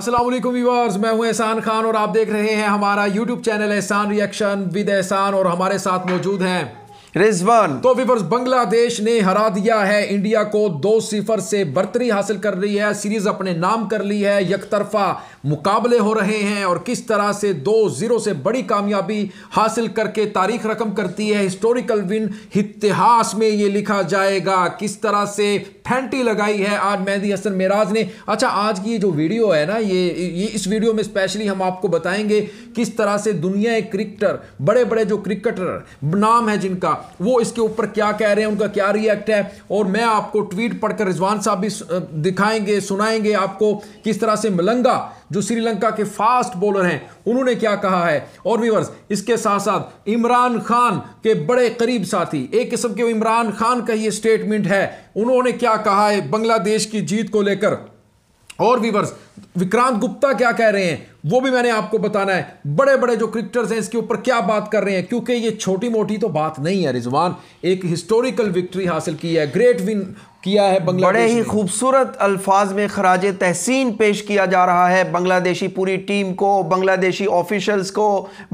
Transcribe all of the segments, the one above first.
Aslam viewers मैं हूं एहसान खान और आप देख रहे हैं हमारा YouTube channel Ehsan reaction with Ehsan और हमारे साथ मौजूद हैं रिजवान तो विवर्स बांग्लादेश ने हरा दिया है इंडिया को दो सिफर से बर्तरी हासिल कर रही है सीरीज अपने नाम कर ली है यकतरफा मुकाबले हो रहे हैं और किस तरह से दो जीरो से बड़ी कामयाबी हासिल करके तारीख रकम करती है हिस्टोरिकल विन इतिहास में ये लिखा जाएगा किस तरह से फैंटी लगाई है आज मेहदी हसन मेराज ने अच्छा आज की जो वीडियो है ना ये ये इस वीडियो में स्पेशली हम आपको बताएंगे किस तरह से दुनिया क्रिकेटर बड़े बड़े जो क्रिकेटर नाम है जिनका वो इसके ऊपर क्या कह रहे हैं उनका क्या रिएक्ट है और मैं आपको ट्वीट पढ़कर रिजवान साहब भी दिखाएंगे सुनाएंगे आपको किस तरह से मलंगा जो श्रीलंका के फास्ट बॉलर हैं उन्होंने क्या कहा है और व्यूवर्स इसके साथ साथ इमरान खान के बड़े करीब साथी एक किस्म के इमरान खान का ये स्टेटमेंट है उन्होंने क्या कहा है बांग्लादेश की जीत को लेकर और व्यूवर्स विक्रांत गुप्ता क्या कह रहे हैं वो भी मैंने आपको बताना है बड़े बड़े जो क्रिकेटर्स हैं इसके ऊपर क्या बात कर रहे हैं क्योंकि ये छोटी मोटी तो बात नहीं है रिजवान एक हिस्टोरिकल विक्ट्री हासिल की है ग्रेट विन किया है बड़े ही खूबसूरत अल्फाज में खराज तहसीन पेश किया जा रहा है बांग्लादेशी पूरी टीम को बांग्लादेशी ऑफिशल्स को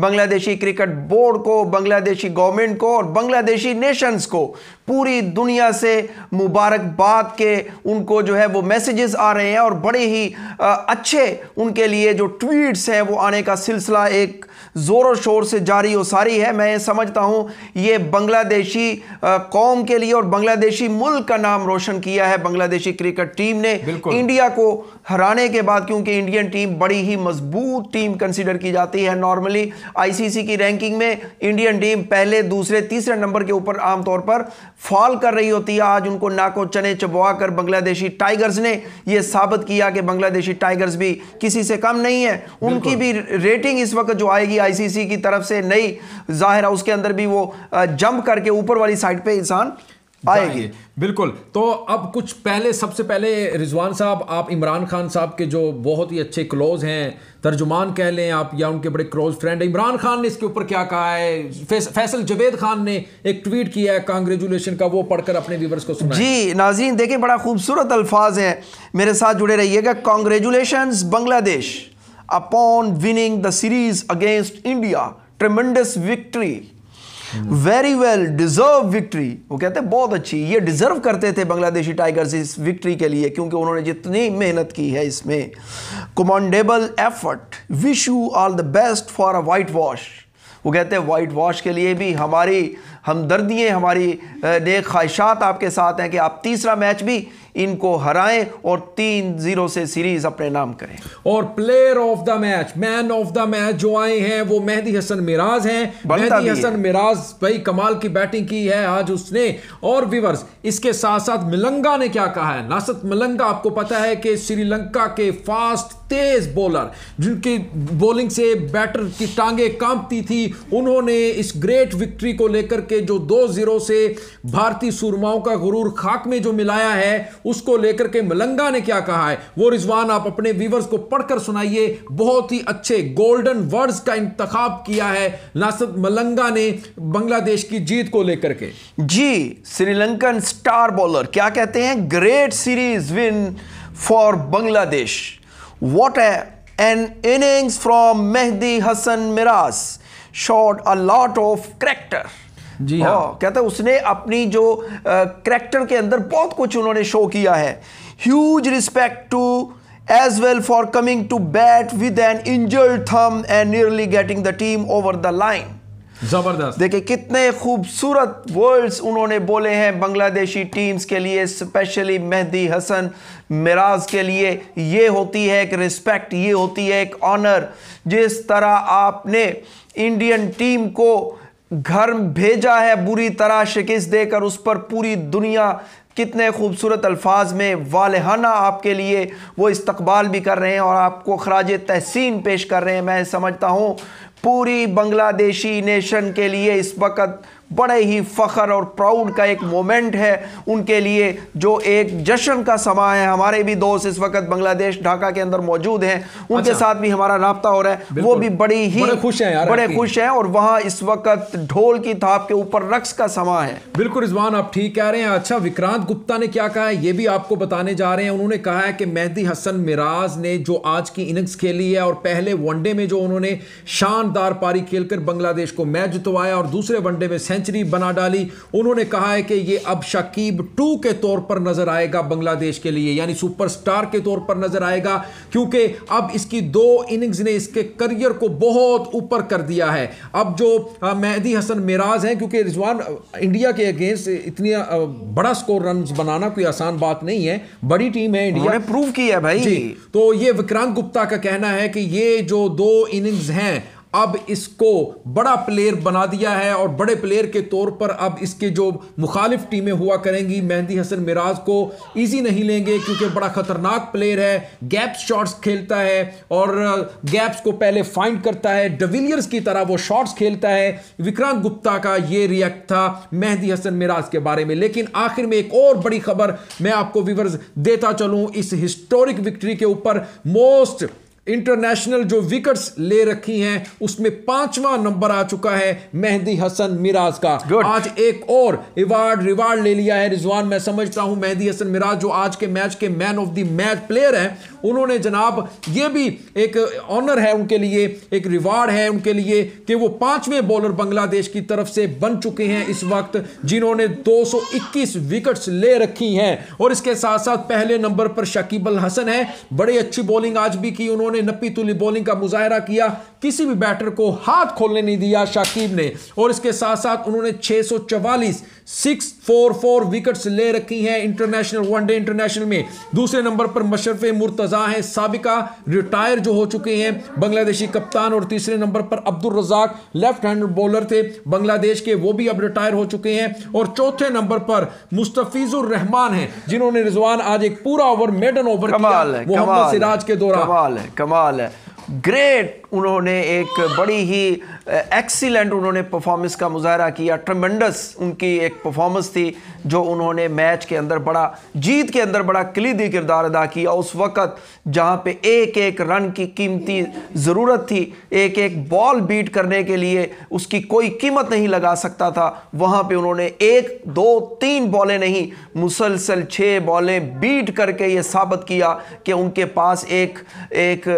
बांग्लादेशी क्रिकेट बोर्ड को बांग्लादेशी गवर्नमेंट को और बांग्लादेशी नेशंस को पूरी दुनिया से मुबारकबाद के उनको जो है वो मैसेजेस आ रहे हैं और बड़े ही अच्छे उनके लिए जो ट्वीट्स हैं वो आने का सिलसिला एक ज़ोर शोर से जारी और सारी है मैं समझता हूँ ये बांग्लादेशी कौम के लिए और बांग्लादेशी मुल्क का नाम रोशन किया है बांग्लादेशी क्रिकेट टीम ने इंडिया को हराने के बाद क्योंकि इंडियन टीम बड़ी ही मजबूत टीम कंसिडर की जाती है नॉर्मली आईसीसी की रैंकिंग में इंडियन टीम पहले दूसरे तीसरे नंबर के ऊपर आमतौर पर फॉल कर रही होती है आज उनको नाको चने चबवा कर बांग्लादेशी टाइगर्स ने यह साबित किया कि बांग्लादेशी टाइगर्स भी किसी से कम नहीं है उनकी भी रेटिंग इस वक्त जो आएगी आई आईसीसी की तरफ से नई जाहिर है उसके अंदर भी वो जंप करके ऊपर वाली साइड पे इंसान आएगी बिल्कुल तो अब कुछ पहले सबसे पहले रिजवान साहब आप इमरान खान साहब के जो बहुत ही अच्छे क्लोज हैं तर्जुमान कह लें आप या उनके बड़े क्लोज फ्रेंड इमरान खान ने इसके ऊपर क्या कहा है फैस, फैसल जवेद खान ने एक ट्वीट किया है कांग्रेजुलेशन का वो पढ़कर अपने व्यूवर्स को सुना जी नाजीन देखें बड़ा खूबसूरत अल्फाज हैं मेरे साथ जुड़े रहिएगा congratulation Bangladesh upon winning the series against India. Tremendous victory. Very well deserve victory वो कहते हैं बहुत अच्छी ये डिजर्व करते थे बांग्लादेशी टाइगर्स इस विक्ट्री के लिए क्योंकि उन्होंने जितनी मेहनत की है इसमें commendable effort wish you are the best for a whitewash वो कहते हैं वाइट वॉश के लिए भी हमारी हैं हमारी नेक ख्वाहिशात आपके साथ हैं कि आप तीसरा मैच भी इनको हराएं और तीन जीरो से सीरीज अपने नाम करें और player of the match man of the match जो आए हैं वो मेहदी हसन मिराज हैं मेहदी हसन है। मिराज भाई कमाल की बैटिंग की है आज उसने और विवर्स इसके साथ साथ मिलंगा ने क्या कहा है नासत मिलंगा आपको पता है कि श्रीलंका के फास्ट तेज बॉलर जिनकी बॉलिंग से बैटर की टांगे कांपती थी उन्होंने इस ग्रेट विक्ट्री को लेकर के जो दो ज़ीरो से भारतीय सुरमाओं का गुरूर खाक में जो मिलाया है उसको लेकर के मलंगा ने क्या कहा है वो रिजवान आप अपने व्यूवर्स को पढ़कर सुनाइए बहुत ही अच्छे गोल्डन वर्ड्स का इंतखाब किया है नासद मलंगा ने बांग्लादेश की जीत को लेकर के जी श्रीलंकन स्टार बॉलर क्या कहते हैं great series win for Bangladesh what है an innings from Mehdi Hasan Miraz showed a lot of character जी हाँ।, हाँ कहता है उसने अपनी जो करेक्टर के अंदर बहुत कुछ उन्होंने शो किया है huge respect to as well for coming to bat with an injured thumb and nearly getting the team over the line जबरदस्त देखिए कितने खूबसूरत वर्ड्स उन्होंने बोले हैं बांग्लादेशी टीम्स के लिए स्पेशली मेहदी हसन मिराज के लिए ये होती है एक रिस्पेक्ट ये होती है एक ऑनर जिस तरह आपने इंडियन टीम को घर भेजा है बुरी तरह शिकस्त देकर उस पर पूरी दुनिया कितने खूबसूरत अल्फाज में वालहाना आपके लिए वो इस्तकबाल भी कर रहे हैं और आपको खराज तहसीन पेश कर रहे हैं मैं समझता हूँ पूरी बांग्लादेशी नेशन के लिए इस वक्त बड़े ही फ़खर और प्राउड का एक मोमेंट है उनके लिए जो एक जश्न का समा है हमारे भी दोस्त इस वक्त बांग्लादेश ढाका के अंदर मौजूद हैं उनके अच्छा। साथ भी हमारा रबता हो रहा है वो भी बड़ी ही बड़े खुश हैं बड़े खुश हैं और वहाँ इस वक्त ढोल की थाप के ऊपर रक्स का समा है बिल्कुल रिजवान आप ठीक कह रहे हैं अच्छा विक्रांत गुप्ता ने क्या कहा है ये भी आपको बताने जा रहे हैं उन्होंने कहा है कि मेहदी हसन मिराज ने जो आज की इनिंग्स खेली है और पहले वनडे में जो उन्होंने शानदार पारी खेलकर बांग्लादेश को मैच जितवाया और दूसरे वनडे में सेंचुरी बना डाली उन्होंने कहा है कि ये अब शकीब टू के तौर पर नजर आएगा बांग्लादेश के लिए यानी सुपरस्टार के तौर पर नजर आएगा क्योंकि अब इसकी दो इनिंग्स ने इसके करियर को बहुत ऊपर कर दिया है अब जो मेहदी हसन मेराज हैं क्योंकि रिजवान इंडिया के अगेंस्ट इतनी बड़ा स्कोर रन बनाना कोई आसान बात नहीं है बड़ी टीम है इंडिया प्रूव किया भाई तो ये विक्रांत गुप्ता का कहना है कि ये जो दो इनिंग्स हैं अब इसको बड़ा प्लेयर बना दिया है और बड़े प्लेयर के तौर पर अब इसके जो मुखालिफ टीमें हुआ करेंगी मेहंदी हसन मिराज को ईजी नहीं लेंगे क्योंकि बड़ा ख़तरनाक प्लेयर है गैप शॉट्स खेलता है और गैप्स को पहले फाइंड करता है डविलियर्स की तरह वो शॉट्स खेलता है विक्रांत गुप्ता का ये रिएक्ट था मेहंदी हसन मिराज के बारे में लेकिन आखिर में एक और बड़ी खबर मैं आपको विवर्स देता चलूँ इस हिस्टोरिक विक्ट्री के ऊपर मोस्ट इंटरनेशनल जो विकेट्स ले रखी हैं उसमें पांचवा नंबर आ चुका है मेहदी हसन मिराज का Good. आज एक और रिवार्ड रिवार्ड ले लिया है रिजवान मैं समझता हूं मेहदी हसन मिराज जो आज के मैच के man of the match player हैं उन्होंने जनाब ये भी एक ऑनर है उनके लिए एक रिवार्ड है उनके लिए कि वो पांचवें बॉलर बांग्लादेश की तरफ से बन चुके हैं इस वक्त जिन्होंने दो विकेट्स ले रखी हैं और इसके साथ साथ पहले नंबर पर शकीबल हसन है बड़ी अच्छी बॉलिंग आज भी की उन्होंने ने नप्पी तुली बॉलिंग का मुजाहरा किया किसी भी बैटर को हाथ खोलने नहीं दिया शाकिब ने और इसके साथ साथ उन्होंने 644 सिक्स फोर फोर विकेट्स ले रखी हैं इंटरनेशनल वनडे इंटरनेशनल में दूसरे नंबर पर मशरफ मुर्तज़ा हैं सबका रिटायर जो हो चुके हैं बांग्लादेशी कप्तान और तीसरे नंबर पर Abdul Razzak left hand bowler थे बांग्लादेश के वो भी अब रिटायर हो चुके हैं और चौथे नंबर पर मुस्तफ़ीजुर रहमान हैं जिन्होंने रिजवान आज एक पूरा ओवर मेडन ओवर कमाल है, मोहम्मद सिराज के दौरान कमाल है कमाल है ग्रेट उन्होंने एक बड़ी ही एक्सीलेंट उन्होंने परफॉर्मेंस का मुजाहरा किया ट्रमेंडस उनकी एक परफॉर्मेंस थी जो उन्होंने मैच के अंदर बड़ा जीत के अंदर बड़ा कलीदी किरदार अदा किया उस वक़्त जहाँ पे एक एक रन की कीमती ज़रूरत थी एक एक बॉल बीट करने के लिए उसकी कोई कीमत नहीं लगा सकता था वहाँ पर उन्होंने एक दो तीन बॉलें नहीं मुसलसल छः बॉलें बीट करके ये साबित किया कि उनके पास एक एक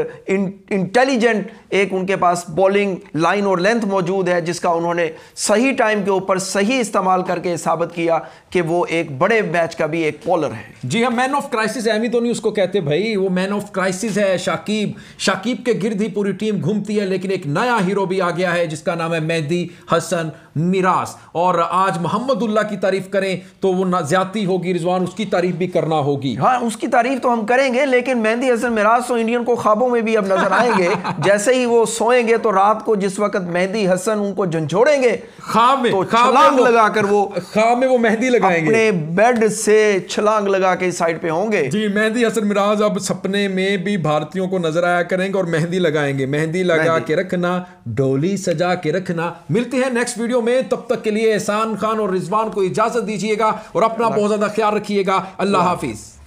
इंटेलिजेंट एक उनके पास बॉलिंग लाइन और लेंथ मौजूद है जिसका उन्होंने सही टाइम के ऊपर सही इस्तेमाल करके साबित किया कि वो एक बड़े मैच का भी एक बॉलर है जी हाँ मैन ऑफ क्राइसिस अहमी तो नहीं उसको कहते भाई वो मैन ऑफ क्राइसिस है शाकिब शाकिब के गिर्द ही पूरी टीम घूमती है लेकिन एक नया हीरो भी आ गया है जिसका नाम है मेहदी हसन मिरास और आज मोहम्मदुल्ला की तारीफ करें तो वो ना ज्यादा होगी रिजवान उसकी तारीफ भी करना होगी हाँ उसकी तारीफ तो हम करेंगे लेकिन मेहंदी हसन मिराज तो इंडियन को ख्वाबों में भी अब नजर आएंगे जैसे ही ही वो सोएंगे तो रात को जिस वक्त मेहदी हसन उनको झंझोड़ेंगे तो छलांग लगाकर वो खाम में वो मेहंदी लगाएंगे अपने बेड से छलांग लगा के साइड पे होंगे जी मेहंदी हसन मिराज अब सपने में भी भारतीयों को नजर आया करेंगे और मेहंदी लगाएंगे मेहंदी लगा के रखना डोली सजा के रखना मिलते हैं नेक्स्ट वीडियो में तब तक के लिए एहसान खान और रिजवान को इजाजत दीजिएगा और अपना बहुत ज्यादा ख्याल रखिएगा अल्लाह हाफिज़